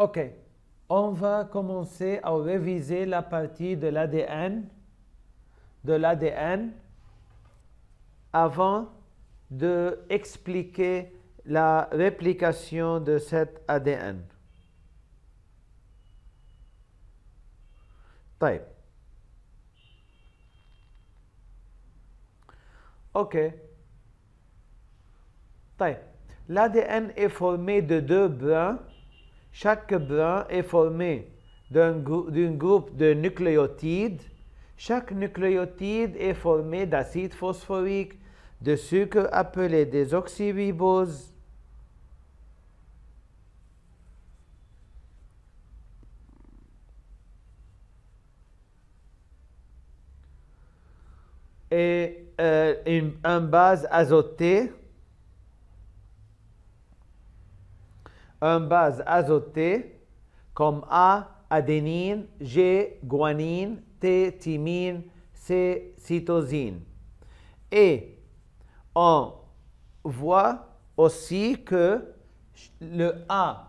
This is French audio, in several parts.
OK, on va commencer à réviser la partie de l'ADN, de l'ADN, avant d'expliquer la réplication de cet ADN. طيب OK. L'ADN est formé de deux brins chaque brin est formé d'un groupe de nucléotides. Chaque nucléotide est formé d'acide phosphorique, de sucre appelé des oxyriboses. et euh, un une base azotée Un base azotée comme A, adénine, G, guanine, T, thymine, C, cytosine. Et on voit aussi que le A,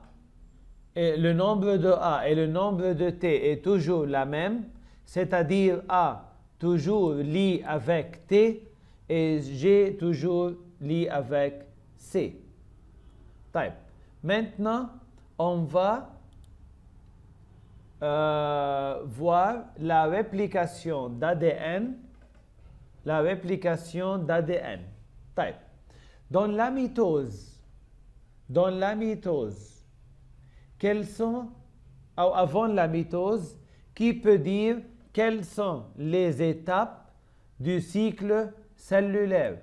et le nombre de A et le nombre de T est toujours la même, c'est-à-dire A toujours lié avec T et G toujours lié avec C. Type. Maintenant, on va euh, voir la réplication d'ADN, la réplication d'ADN. Dans la mitose, dans la mitose, quels sont, avant la mitose, qui peut dire quelles sont les étapes du cycle cellulaire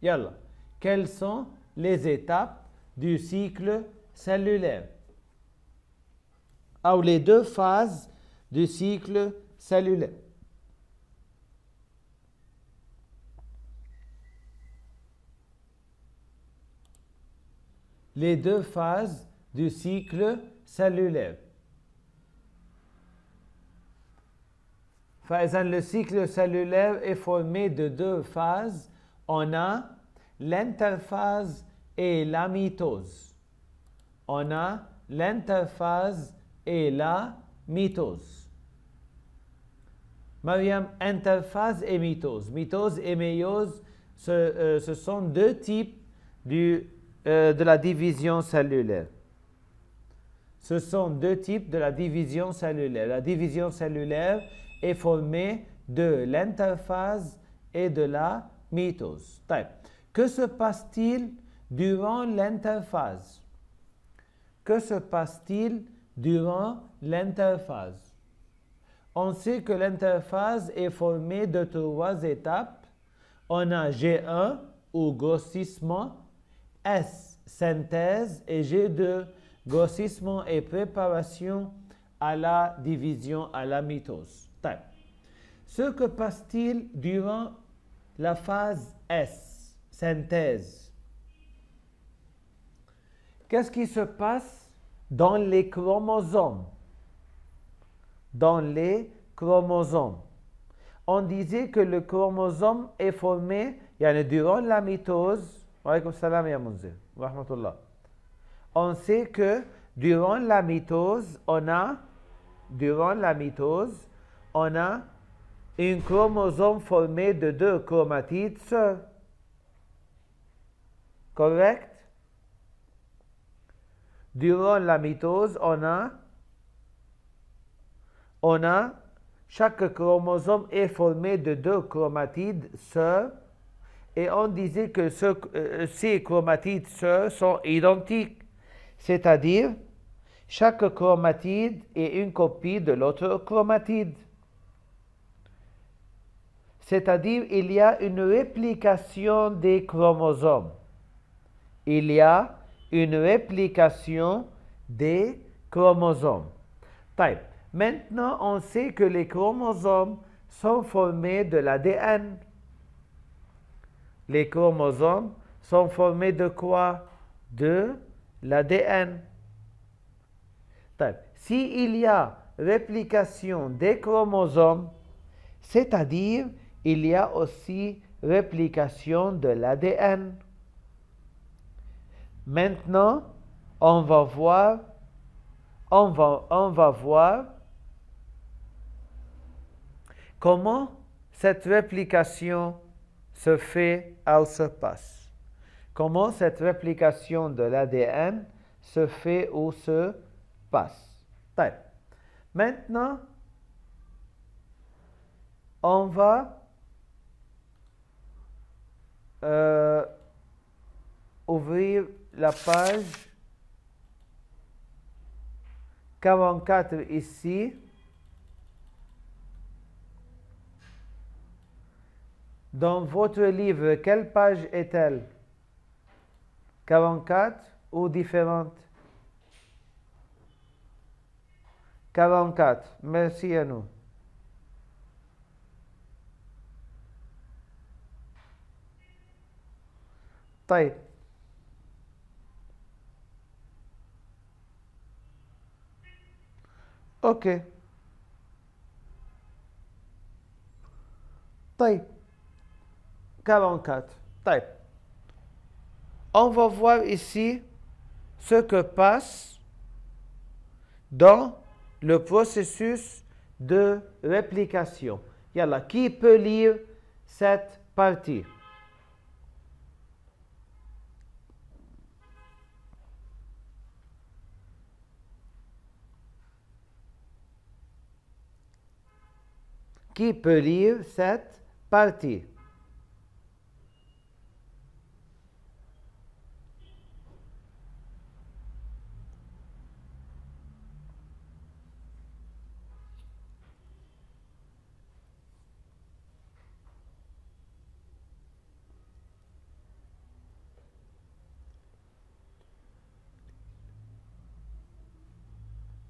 Yalla, quelles sont les étapes du cycle cellulaire. Ou les deux phases du cycle cellulaire. Les deux phases du cycle cellulaire. le cycle cellulaire est formé de deux phases. On a l'interphase et la mitose. On a l'interphase et la mitose. Mariam, interphase et mitose. Mitose et méiose, ce, euh, sont deux types euh, de la division cellulaire. Ce sont deux types de la division cellulaire. La division cellulaire est formée de l'interphase et de la mitose. Que se passe-t-il durant l'interphase. Que se passe-t-il durant l'interphase On sait que l'interphase est formée de trois étapes. On a G1 ou grossissement, S synthèse et G2 grossissement et préparation à la division, à la mitose. Ce que passe-t-il durant la phase S, synthèse Qu'est-ce qui se passe dans les chromosomes Dans les chromosomes. On disait que le chromosome est formé, il a durant la mitose, salam ya rahmatullah. On sait que durant la mitose, on a, durant la mitose, on a un chromosome formé de deux chromatides Correct Durant la mitose, on a, on a, chaque chromosome est formé de deux chromatides sœurs et on disait que euh, ces chromatides sœurs sont identiques, c'est-à-dire chaque chromatide est une copie de l'autre chromatide. C'est-à-dire il y a une réplication des chromosomes. Il y a une réplication des chromosomes. Maintenant, on sait que les chromosomes sont formés de l'ADN. Les chromosomes sont formés de quoi De l'ADN. S'il y a réplication des chromosomes, c'est-à-dire il y a aussi réplication de l'ADN. Maintenant, on va voir, on va, on va voir comment cette réplication se fait, elle se passe. Comment cette réplication de l'ADN se fait ou se passe. Maintenant, on va euh, ouvrir la page 44 ici. Dans votre livre, quelle page est-elle 44 ou différente 44. Merci à nous. اوكي 44, طيب on va voir ici ce que passe dans le processus de réplication. Yalla, qui peut lire cette partie Qui peut lire cette partie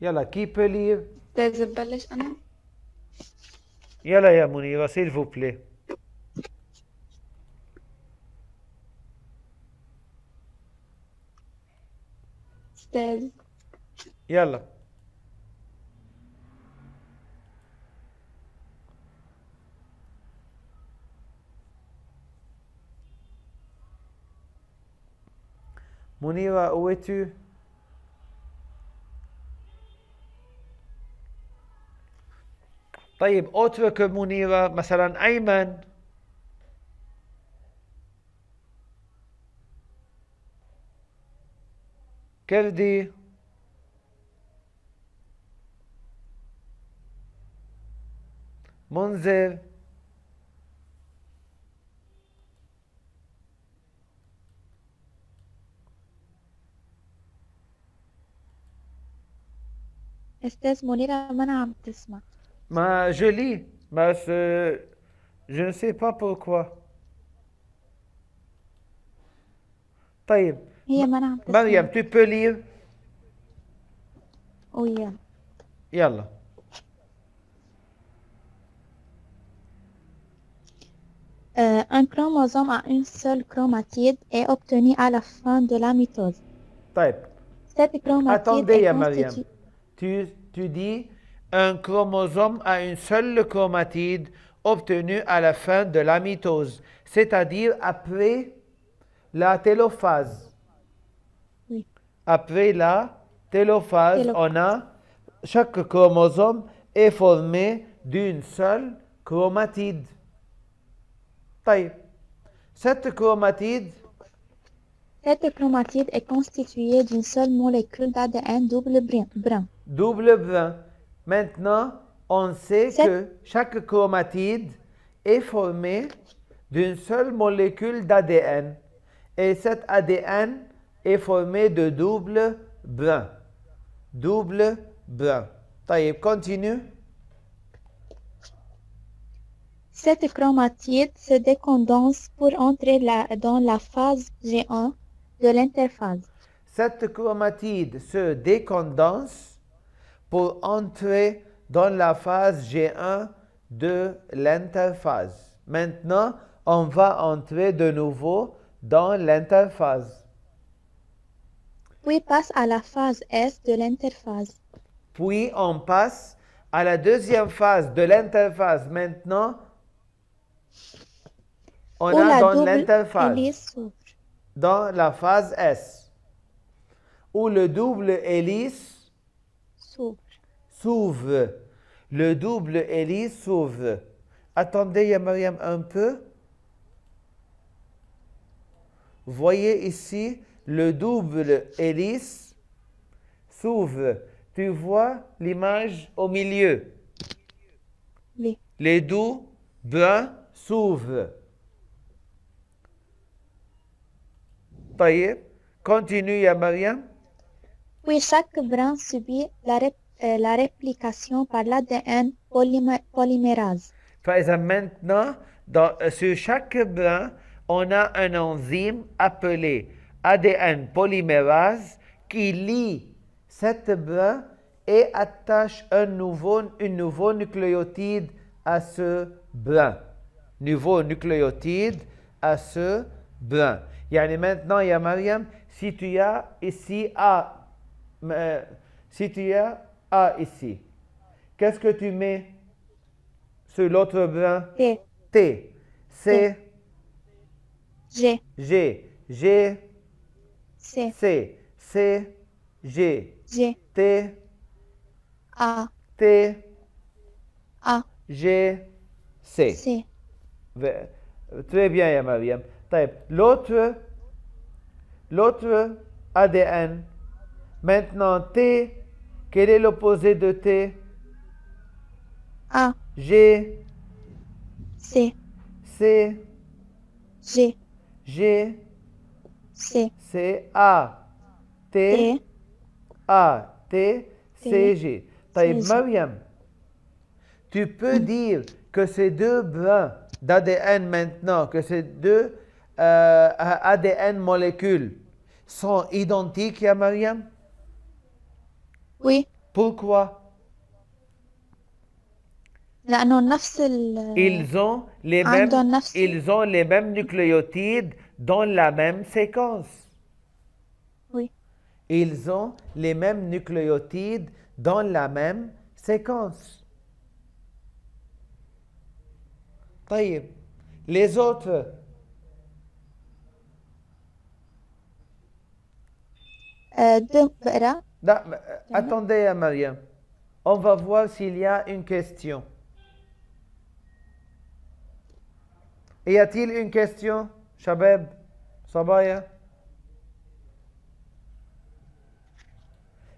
يلا كي بليف لازم بلش Yala ya Mounira, s'il vous plaît. Stèle. Yalla. Mounira, où es-tu? طيب اترك منيرة مثلا أيمن كردي منذر استاذ منيرة ما انا عم تسمع ma lis, lis, je ne sais pas pourquoi. طيب Mariam, tu peux lire Oui. yeah. un chromosome à une seule chromatide est obtenu à la fin de la mitose. Type. Cette chromatide Attendez, Mariam. Tu, tu dis un chromosome a une seule chromatide obtenue à la fin de la mitose, c'est-à-dire après la télophase. Après la télophase, on a chaque chromosome est formé d'une seule chromatide. Cette chromatide cette chromatide est constituée d'une seule molécule d'ADN double brun. Double brun. Maintenant, on sait que chaque chromatide est formée d'une seule molécule d'ADN. Et cet ADN est formé de double brun. Double brun. Taïb, continue. Cette chromatide se décondense pour entrer dans la phase G1 de l'interphase. Cette chromatide se décondense pour entrer dans la phase G1 de l'interphase. Maintenant, on va entrer de nouveau dans l'interphase. Puis passe à la phase S de l'interphase. Puis on passe à la deuxième phase de l'interphase. Maintenant, on est dans l'interphase, dans la phase S, où le double hélice S'ouvre, Le double hélice sauve. Attendez, Yamariam, un peu. Voyez ici le double hélice sauve. Tu vois l'image au milieu. Oui. Les doux bruns sauve. continue Yamariam puis chaque brin subit la, euh, la réplication par l'ADN polymérase. exemple, maintenant, euh, sur chaque brin, on a un enzyme appelé ADN polymérase qui lie cette brin et attache un nouveau, une nouveau nucléotide à ce brin. Nouveau nucléotide à ce brin. Yani maintenant, il y si tu as ici A ah, mais, si tu as A ici, qu'est-ce que tu mets sur l'autre brin T. C. G. G. G. C. C. C. G. G. T. A. T. A. G. C. C. Très bien, Mariam. L'autre, l'autre ADN, Maintenant, T, quel est l'opposé de T A. G. C. C. G. G. C. C. A. T. A. T. C. G. Taïb Mariam, tu peux mm. dire que ces deux brins d'ADN maintenant, que ces deux euh, ADN molécules sont identiques à Mariam oui. Pourquoi euh, ils ont, les mêmes, ils ont les mêmes nucléotides dans la même séquence. Oui. Ils ont les mêmes nucléotides dans la même séquence. Les autres. Euh, euh, attendez, hein, Maria. On va voir s'il y a une question. Y a-t-il une question, Shabeb, Sabaya hein?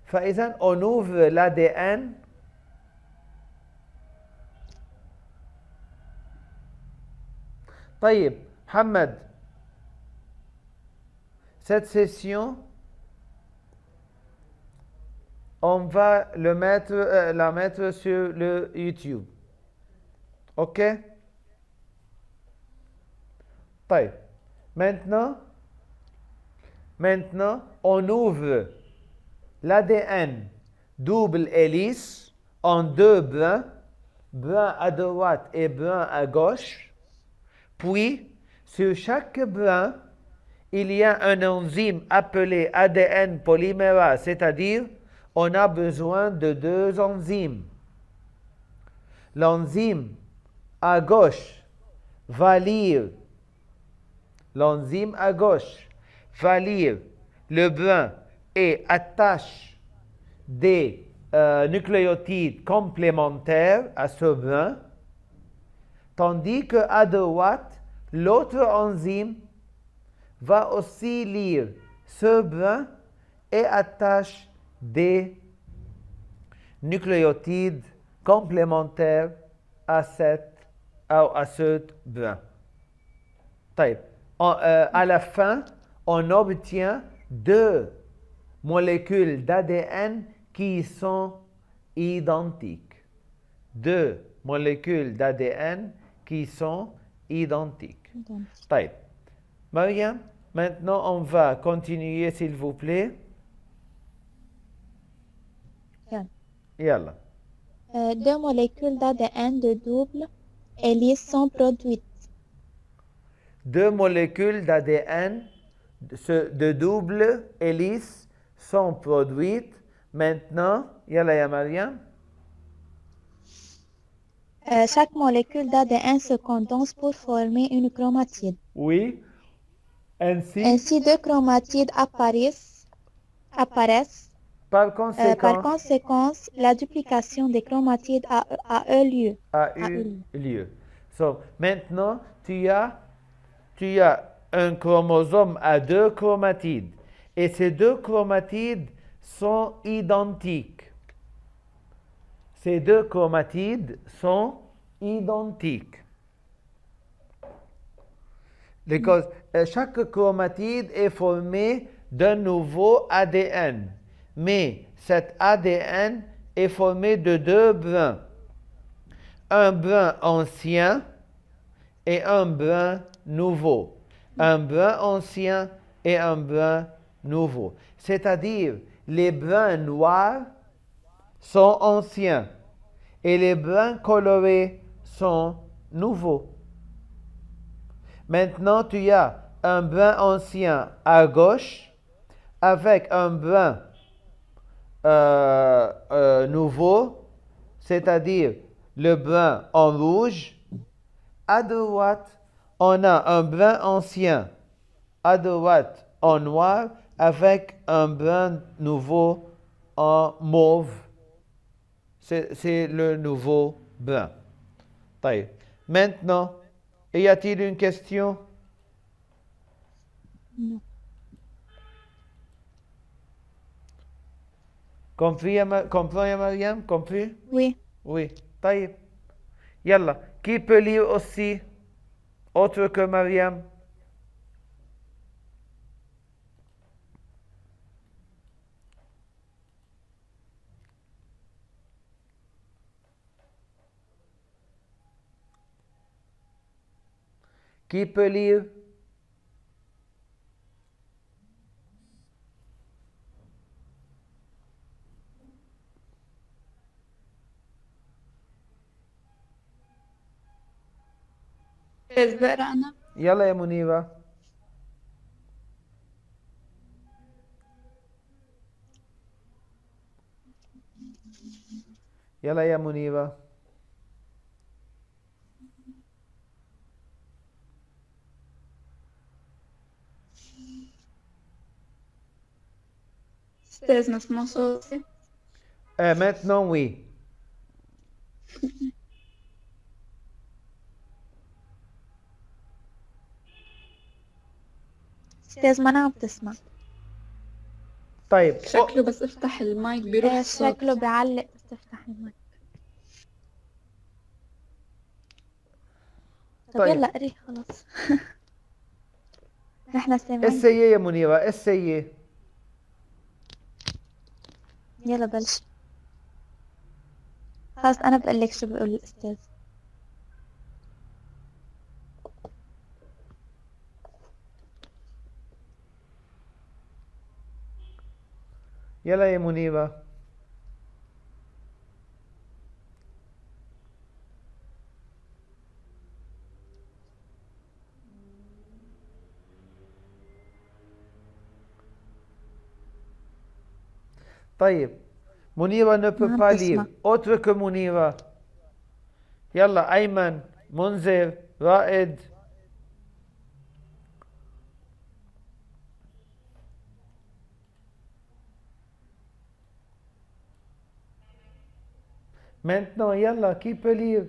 Faisan on ouvre l'ADN طيب Mohamed, cette session on va le mettre, euh, la mettre sur le YouTube. OK Maintenant, maintenant, on ouvre l'ADN double hélice en deux brins, brun à droite et brun à gauche. Puis, sur chaque brin, il y a un enzyme appelé ADN polymérase, c'est-à-dire on a besoin de deux enzymes. L'enzyme à gauche va lire, l'enzyme à gauche va lire le brin et attache des euh, nucléotides complémentaires à ce brin, tandis que à droite, l'autre enzyme va aussi lire ce brin et attache des nucléotides complémentaires à, cet à, à ce brun. à la fin, on obtient deux molécules d'ADN qui sont identiques. Deux molécules d'ADN qui sont identiques. Identique. maintenant on va continuer, s'il vous plaît. Euh, deux molécules d'ADN de double hélice sont produites. Deux molécules d'ADN de double hélice sont produites. Maintenant, Yala Yamaria. Euh, chaque molécule d'ADN se condense pour former une chromatide. Oui. Ainsi, deux chromatides apparaissent euh, par conséquent, la duplication des chromatides a, eu lieu. A, eu, lieu. So, maintenant, tu as, tu as un chromosome à deux chromatides. Et ces deux chromatides sont identiques. Ces deux chromatides sont identiques. Because, euh, chaque chromatide est formé d'un nouveau ADN mais cet ADN est formé de deux brins, un brin ancien et un brin nouveau. Un brin ancien et un brin nouveau. C'est-à-dire, les brins noirs sont anciens et les brins colorés sont nouveaux. Maintenant, tu as un brin ancien à gauche avec un brin euh, euh, nouveau, c'est-à-dire le brun en rouge. À droite, on a un brun ancien. À droite, en noir, avec un brun nouveau en mauve. C'est le nouveau brun. Maintenant, y a-t-il une question? Non. compris Mariam Compris Oui. Oui. Taïb. Yalla. Qui peut lire aussi autre que Mariam Qui peut lire Esverana. E ela é Muniva? E ela é Muniva? Stesnas, não sou. É, met não we. استاذ ما انا عم تسمع طيب شكله بس افتح المايك بيروح آه شكله بيعلق بس افتح المايك طيب, طيب. يلا قري خلاص نحن سامعين ايش يا منيرة ايش هي يلا بلش خلاص انا بقول لك شو بقول الاستاذ يلا يا منيبة طيب منيبة ne peut أترك منيبة يلا أيمن منذر رائد Maintenant, yalla, qui peut lire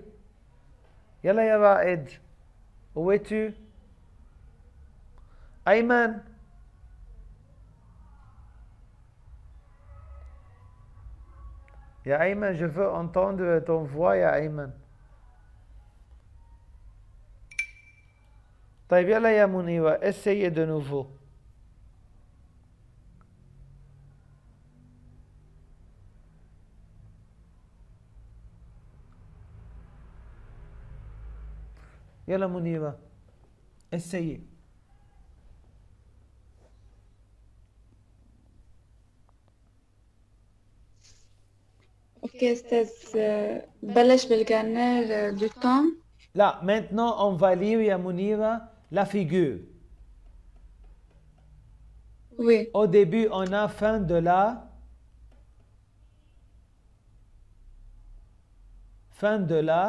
Yalla, Yallah, Ed. Où es-tu Ayman. Ya Ayman, je veux entendre ton voix, Ya Ayman. Taïb, yalla, Muniwa, essayez de nouveau. Yalla, on Essayez. Ok, c'est بلش بالغناء du temps. Là, maintenant, on va lire, Ya la figure. Oui. Au début, on a fin de la... Fin de la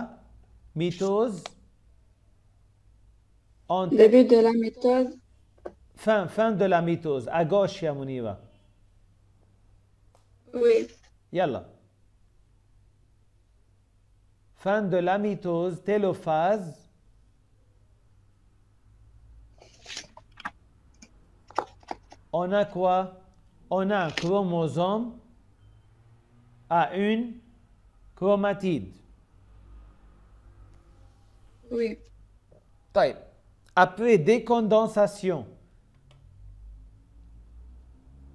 mitose. Début de la mitose. Fin, fin de la mitose. À gauche, ya Oui. Yalla. Fin de la mitose, télophase. on a quoi On a un chromosome à une chromatide. Oui. Type après décondensation,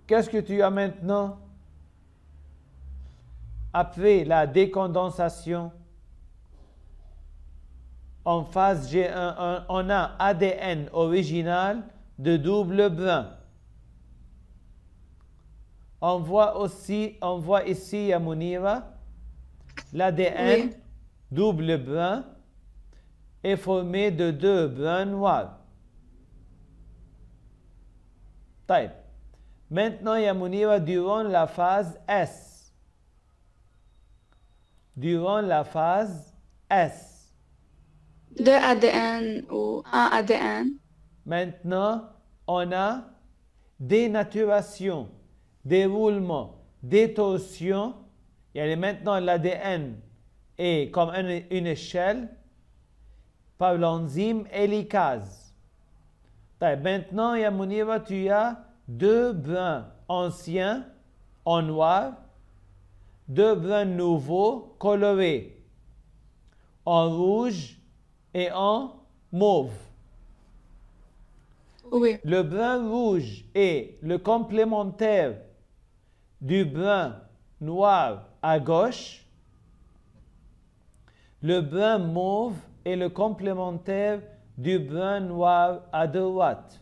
qu'est-ce que tu as maintenant Après la décondensation, en face, G1, on a ADN original de double brin. On voit aussi, on voit ici Yamunira, l'ADN double brin est formé de deux brins noirs. Type. Maintenant, Yamunira, durant la phase S, durant la phase S, deux ADN ou un ADN. Maintenant, on a dénaturation, déroulement, détorsion. Et maintenant, l'ADN est comme une échelle par l'enzyme hélicase. Maintenant, Yamunira, tu as deux brins anciens en noir, deux brins nouveaux colorés, en rouge et en mauve. Oui. Le brun rouge est le complémentaire du brun noir à gauche. Le brun mauve le complémentaire du brun noir à droite.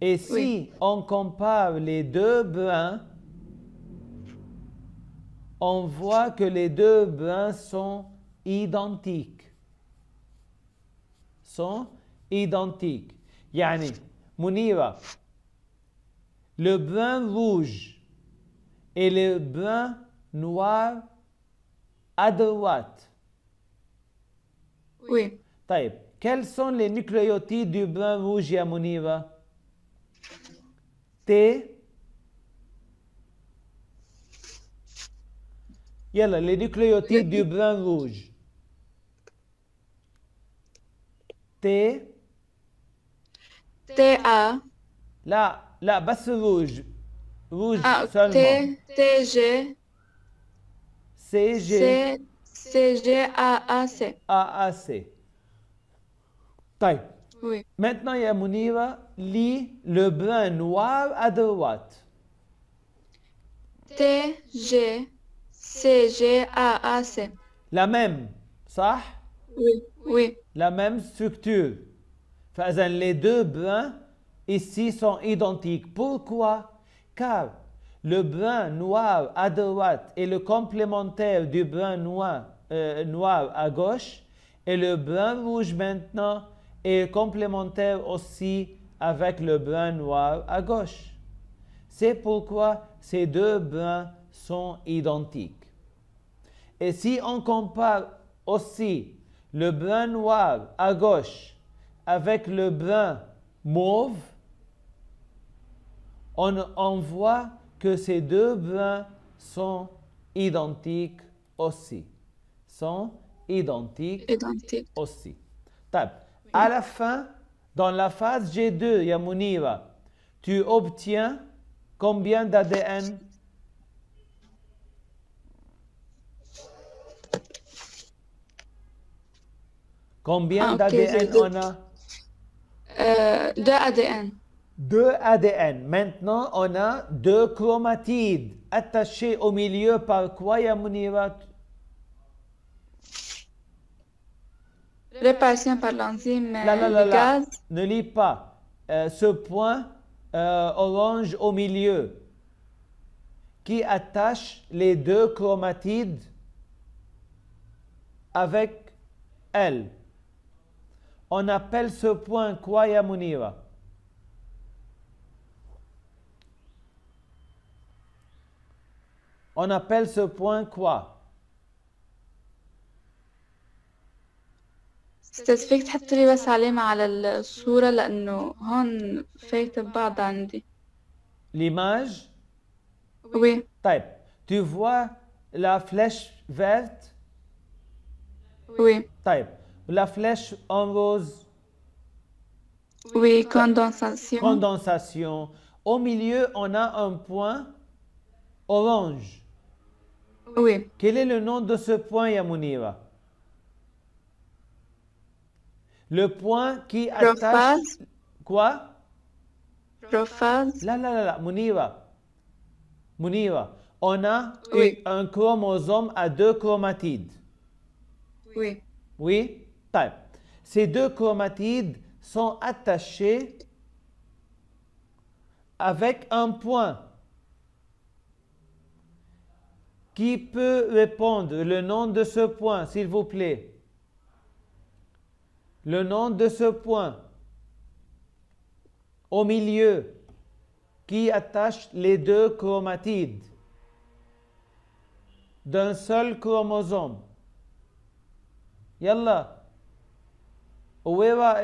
Et si on compare les deux bruns, on voit que les deux bruns sont identiques. Sont identiques. Yani, Munira, le brun rouge et le brun noir à droite oui. Taïb. Quels sont les nucléotides du brun rouge Yamuniva? T. Yalla, les nucléotides du brun rouge. T. T A. Là, là, basse rouge. Rouge ah, seulement. T, T, G. C, G. C-G-A-A-C. A-A-C. Oui. Maintenant, il y a lit le brin noir à droite. T-G-C-G-A-A-C. La même, ça Oui. Oui. La même structure. Les deux brins ici sont identiques. Pourquoi Car le brun noir à droite est le complémentaire du brun euh, noir, à gauche. Et le brun rouge maintenant est complémentaire aussi avec le brun noir à gauche. C'est pourquoi ces deux bruns sont identiques. Et si on compare aussi le brun noir à gauche avec le brun mauve, on, en voit que ces deux vins sont identiques aussi. Sont identiques, aussi. Tab. À la fin, dans la phase G2, Yamuniva, tu obtiens combien d'ADN Combien ah, d'ADN on a euh, Deux ADN deux ADN. Maintenant, on a deux chromatides attachés au milieu par quoi, Yamunira Réparation par l'enzyme euh, gaz. Ne lis pas. Euh, ce point euh, orange au milieu qui attache les deux chromatides avec elle. On appelle ce point quoi, Yamunira On appelle ce point quoi استدفيك تحط لي بس علامة على الصورة لأنه هون فايت بعض عندي. L'image Oui. طيب. Tu vois la flèche verte Oui. طيب. La flèche en rose Oui, condensation. Condensation. Au milieu, on a un point orange. Oui. Quel est le nom de ce point, Yamuniva Le point qui attache... attache... Quoi Prophase. Là, là, là, là, Muniva. Muniva. On a un chromosome à deux chromatides. Oui. Oui Type. Ces deux chromatides sont attachés avec un point. Qui peut répondre le nom de ce point, s'il vous plaît Le nom de ce point au milieu qui attache les deux chromatides d'un seul chromosome. Yalla, Ouera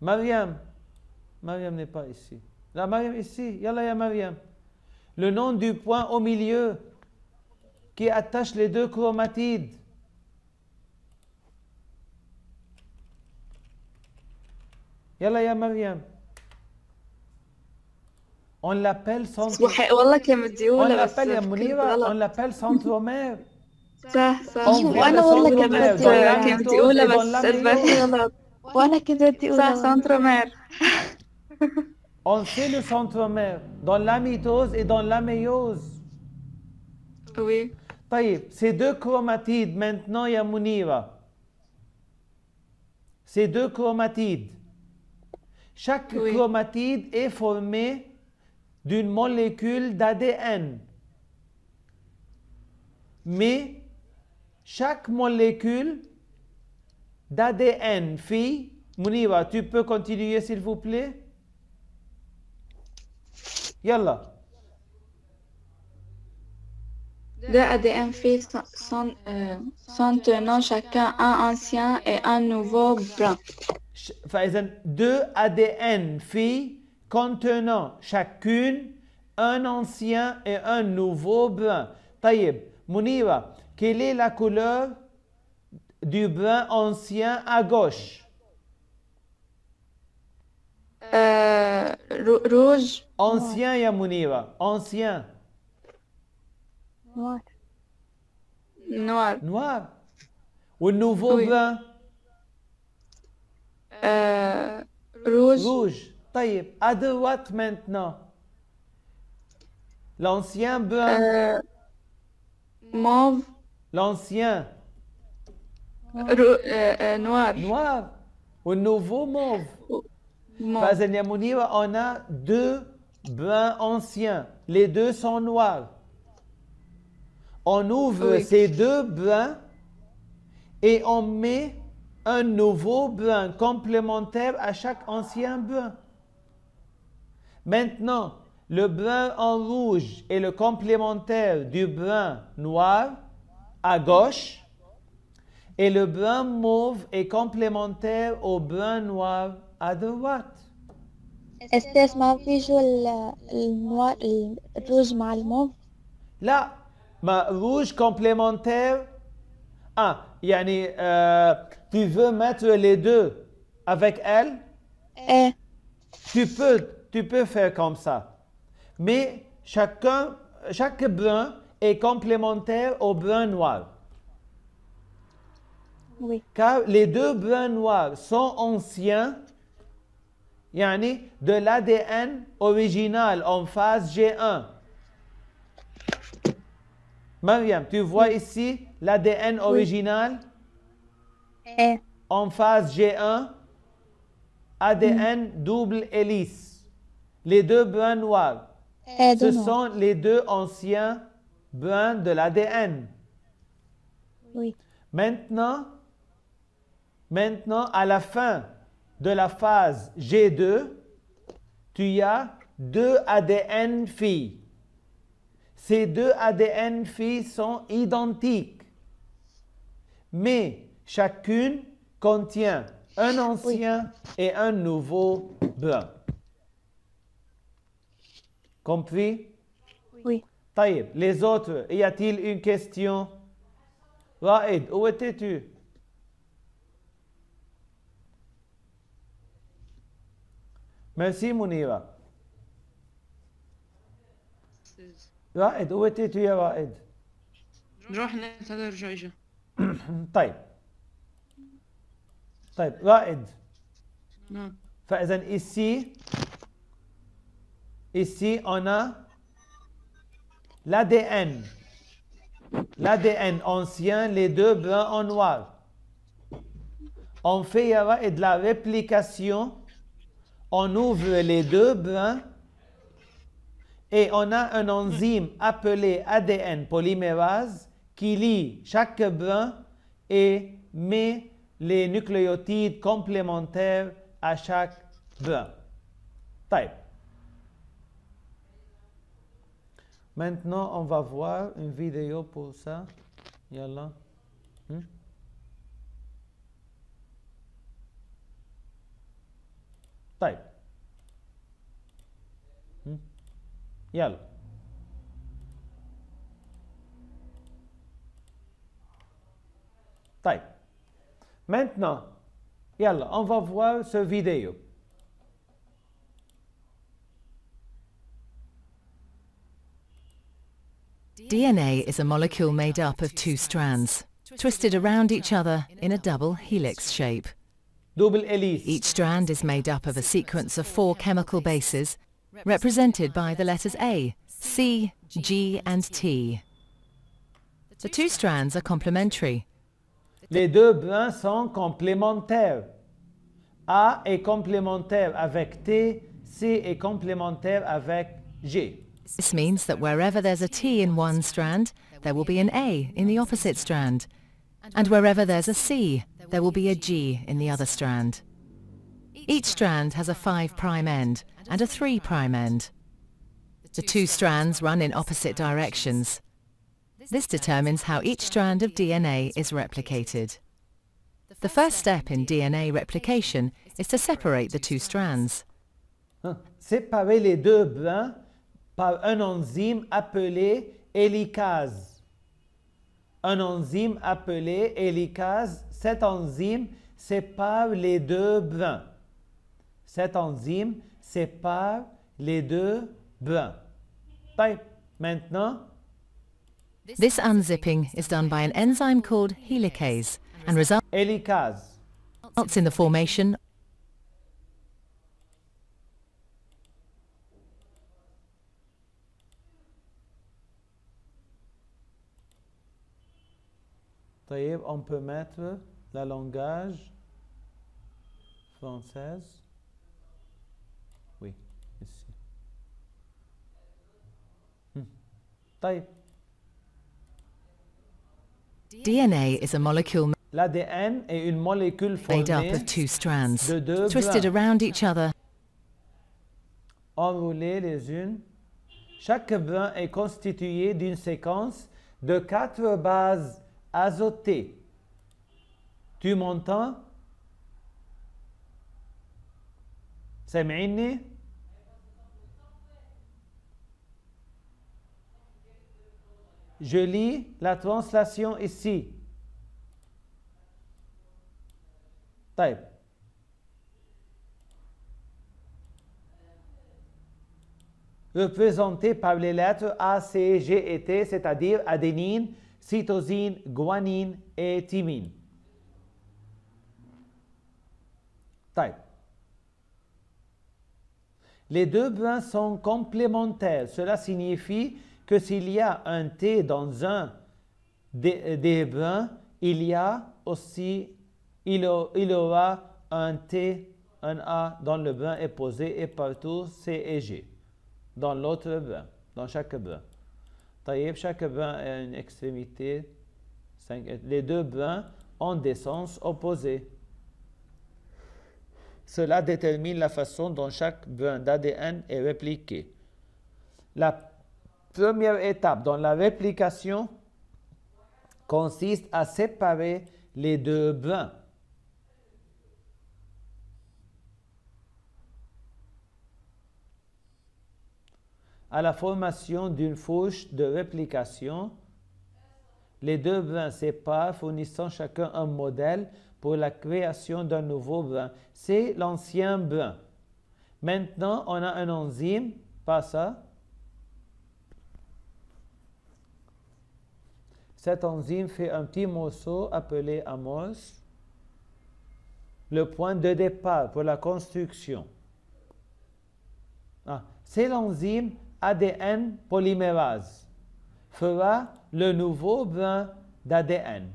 Mariam, Mariam n'est pas ici. La Mariam ici, Yalla ya Mariam. Le nom du point au milieu qui attache les deux chromatides. Yallah Yamma Riam. On l'appelle sans. Voilà qui me dit où là bas. On l'appelle la moniba. On l'appelle sans tromette. Ça. Ça. Voilà qui me dit où là bas. Ça sans tromette. On fait le centre mère, dans la mitose et dans la méiose. Oui. Ces deux chromatides, maintenant, il y a Ces deux chromatides. Chaque chromatide est formée d'une molécule d'ADN. Mais chaque molécule d'ADN, fille, Muniva, tu peux continuer s'il vous plaît Yalla. Deux ADN filles contenant euh, chacun un ancien et un nouveau brun. deux ADN filles contenant chacune un ancien et un nouveau brun. Taïeb, Munira, quelle est la couleur du brun ancien à gauche euh, rouge. Ancien, ya Ancien. Noir. Noir. Noir. Ou nouveau brun, vin. Euh, rouge. Rouge. Taïb. À droite maintenant. L'ancien brun euh, mauve. L'ancien. Noir. Noir. Ou nouveau mauve on a deux bains anciens. Les deux sont noirs. On ouvre ces deux bains et on met un nouveau bain complémentaire à chaque ancien brin. Maintenant, le bain en rouge est le complémentaire du bain noir à gauche et le brin mauve est complémentaire au bain noir other what ma ce le rouge الروج ma الموف Là, Ma rouge complémentaire ah euh, tu veux mettre les deux avec elle eh. tu peux tu peux faire comme ça mais chacun chaque brun est complémentaire au brun noir oui. Car les deux bruns noirs sont anciens de l'ADN original en phase G1. Mariam, tu vois ici l'ADN original eh. en phase G1, ADN mm. double hélice. Les deux brins noirs, eh, ce sont les deux anciens brins de l'ADN. Oui. Maintenant, maintenant, à la fin de la phase G2, tu as deux ADN filles. Ces deux ADN filles sont identiques, mais chacune contient un ancien et un nouveau brun. Compris? Oui. Taïb, les autres, y a-t-il une question? Raïd, où étais-tu? مرسي منيرة رائد اوتيتو يا رائد نروح ننتظر جوجو طيب طيب رائد نعم فاذا اي سي اي سي لا دي ان لا دي ان انسيان لي دو بران انوار On fait, il y aura de la on ouvre les deux brins et on a un enzyme appelé ADN polymérase qui lie chaque brin et met les nucléotides complémentaires à chaque brin. Type. Maintenant, on va voir une vidéo pour ça. Yalla. Hmm? طيب يلا طيب maintenant يلا on va voir ce vidéo DNA is a molecule made up of two strands, twisted around each other in a double helix shape. Each strand is made up of a sequence of four chemical bases represented by the letters A, C, G and T. The two strands are complementary. Les deux brins sont complémentaires. A est complémentaire avec T, C est complémentaire avec G. This means that wherever there's a T in one strand, there will be an A in the opposite strand. And wherever there's a C, there will be a G in the other strand. Each strand has a 5' end and a 3' end. The two strands run in opposite directions. This determines how each strand of DNA is replicated. The first step in DNA replication is to separate the two strands. Séparer les deux brins par un enzyme appelé hélicase. Un enzyme appelé hélicase cette enzyme sépare les deux brins. Cette enzyme sépare les deux brins. Bye. Maintenant, This unzipping is done by an enzyme called helicase and results in the formation طيب on peut mettre la langage française. Oui, ici. Hmm. Type. DNA is a molecule L'ADN est une molécule formée made of two strands de deux twisted brins, around each other. les unes. Chaque brin est constitué d'une séquence de quatre bases azotées tu m'entends سامعيني Je lis la translation ici. Type représenté par les lettres A, C, G et T, c'est-à-dire adénine, cytosine, guanine et thymine. Les deux brins sont complémentaires. Cela signifie que s'il y a un T dans un des, des il y a aussi, il, aura un T, un A dans le brin opposé et partout C et G. Dans l'autre brin, dans chaque brin. chaque brin a une extrémité. Les deux bains ont des sens opposés. Cela détermine la façon dont chaque brin d'ADN est répliqué. La première étape dans la réplication consiste à séparer les deux brins. À la formation d'une fourche de réplication, les deux brins séparent fournissant chacun un modèle pour la création d'un nouveau brin. C'est l'ancien brin. Maintenant, on a un enzyme, pas ça. Cet enzyme fait un petit morceau appelé amos, le point de départ pour la construction. Ah, c'est l'enzyme ADN polymérase fera le nouveau brin d'ADN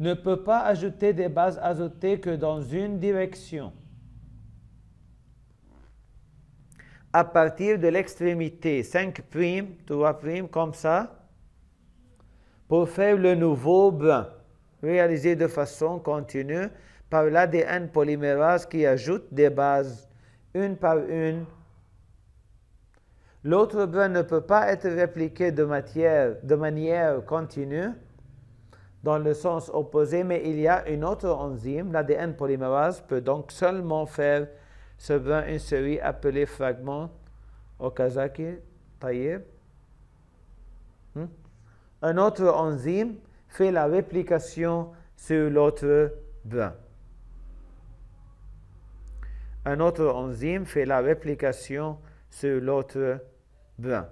ne peut pas ajouter des bases azotées que dans une direction. À partir de l'extrémité 5', 3' comme ça, pour faire le nouveau brin, réalisé de façon continue par l'ADN polymérase qui ajoute des bases une par une. L'autre brin ne peut pas être répliqué de, de manière continue dans le sens opposé, mais il y a une autre enzyme, l'ADN polymérase peut donc seulement faire ce brin une série appelée fragment Okazaki taillé. Hmm? Un autre enzyme fait la réplication sur l'autre brin. Un autre enzyme fait la réplication sur l'autre brin.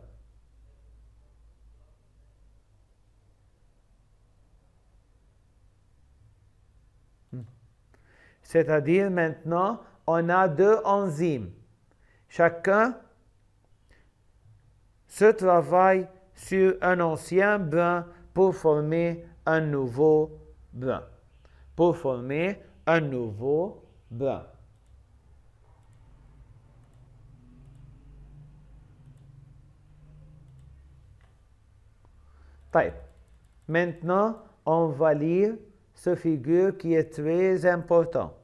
C'est-à-dire maintenant, on a deux enzymes. Chacun se travaille sur un ancien brin pour former un nouveau brin. Pour former un nouveau brin. Maintenant, on va lire ce figure qui est très important.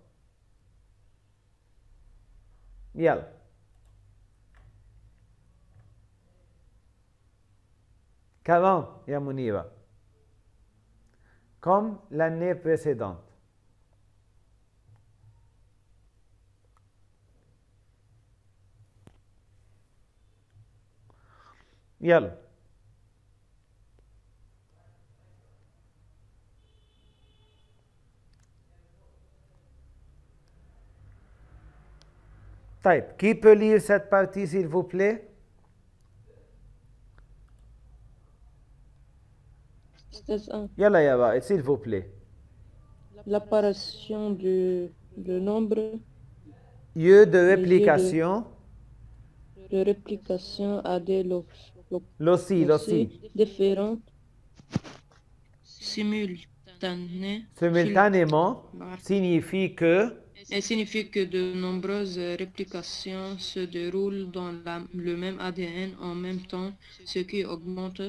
Caron mon Yamuniva? Comme l'année précédente. Type. qui peut lire cette partie, s'il vous plaît Yalla Yaba, s'il vous plaît. L'apparition du, nombre. Lieu de réplication. De, réplication à des lo, lo, loci, loci. si. simultanément. Simultanément signifie que. Elle signifie que de nombreuses réplications se déroulent dans le même ADN en même temps, ce qui augmente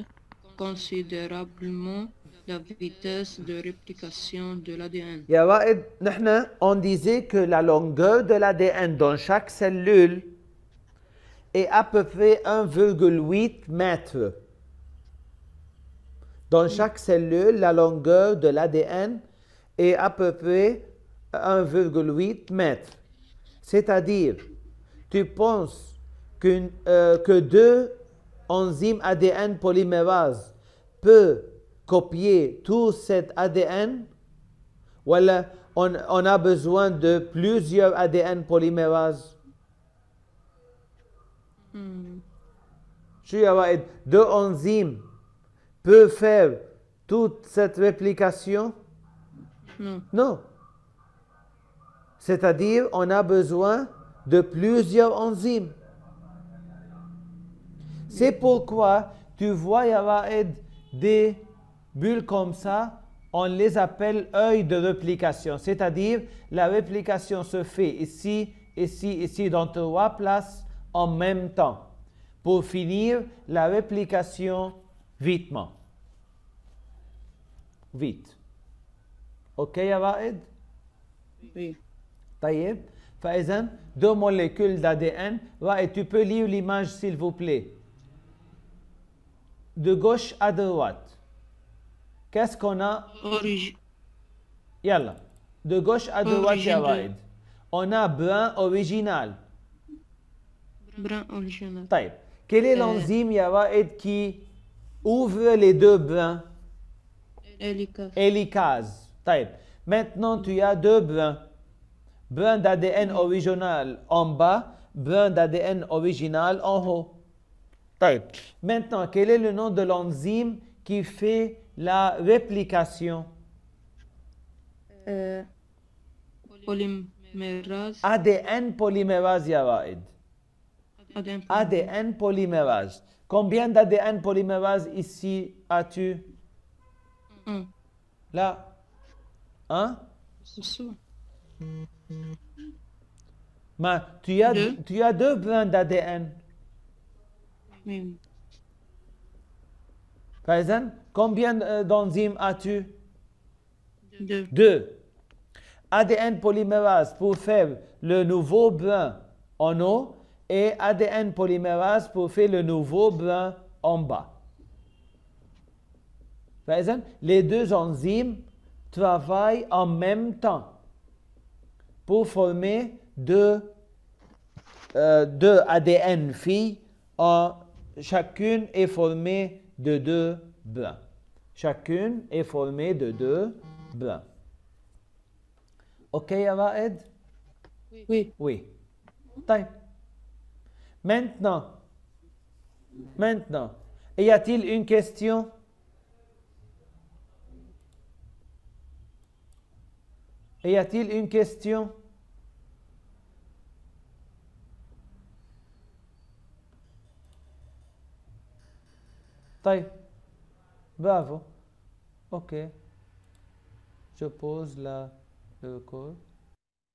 considérablement la vitesse de réplication de l'ADN. On disait que la longueur de l'ADN dans chaque cellule est à peu près 1,8 mètre. Dans chaque cellule, la longueur de l'ADN est à peu près 1,8 mètre. C'est-à-dire, tu penses euh, que deux enzymes ADN polymérase peuvent copier tout cet ADN Voilà, on, on a besoin de plusieurs ADN polymérases. Hmm. Deux enzymes peuvent faire toute cette réplication Non. C'est-à-dire, on a besoin de plusieurs enzymes. C'est pourquoi tu vois y a des bulles comme ça, on les appelle œil de réplication. C'est-à-dire, la réplication se fait ici, ici, ici, dans trois places en même temps. Pour finir, la réplication vite, Vite. OK, Yavaed? Oui. Par exemple, deux molécules d'ADN et tu peux lire l'image s'il vous plaît de gauche à droite qu'est-ce qu'on a Y'a de gauche à droite on a brun original brun original quelle est euh, l'enzyme va qui ouvre les deux bruns hélicase maintenant tu as deux bruns Brun d'ADN original en bas, brun d'ADN original en haut. Maintenant, quel est le nom de l'enzyme qui fait la réplication ADN euh, polymérase, ADN, polymérase. Combien d'ADN polymérase ici as-tu Là. Hein mais tu as deux, tu as deux brins d'ADN. Oui. Par exemple, combien euh, d'enzymes as-tu deux. deux. ADN polymérase pour faire le nouveau brin en haut et ADN polymérase pour faire le nouveau brin en bas. Par exemple, les deux enzymes travaillent en même temps pour former deux, euh, deux ADN filles. En, chacune est formée de deux brins. Chacune est formée de deux brins. OK, Ed Oui. Oui. Time. Maintenant, maintenant, y a-t-il une question Y a-t-il une question طيب برافو اوكي je pose la le corps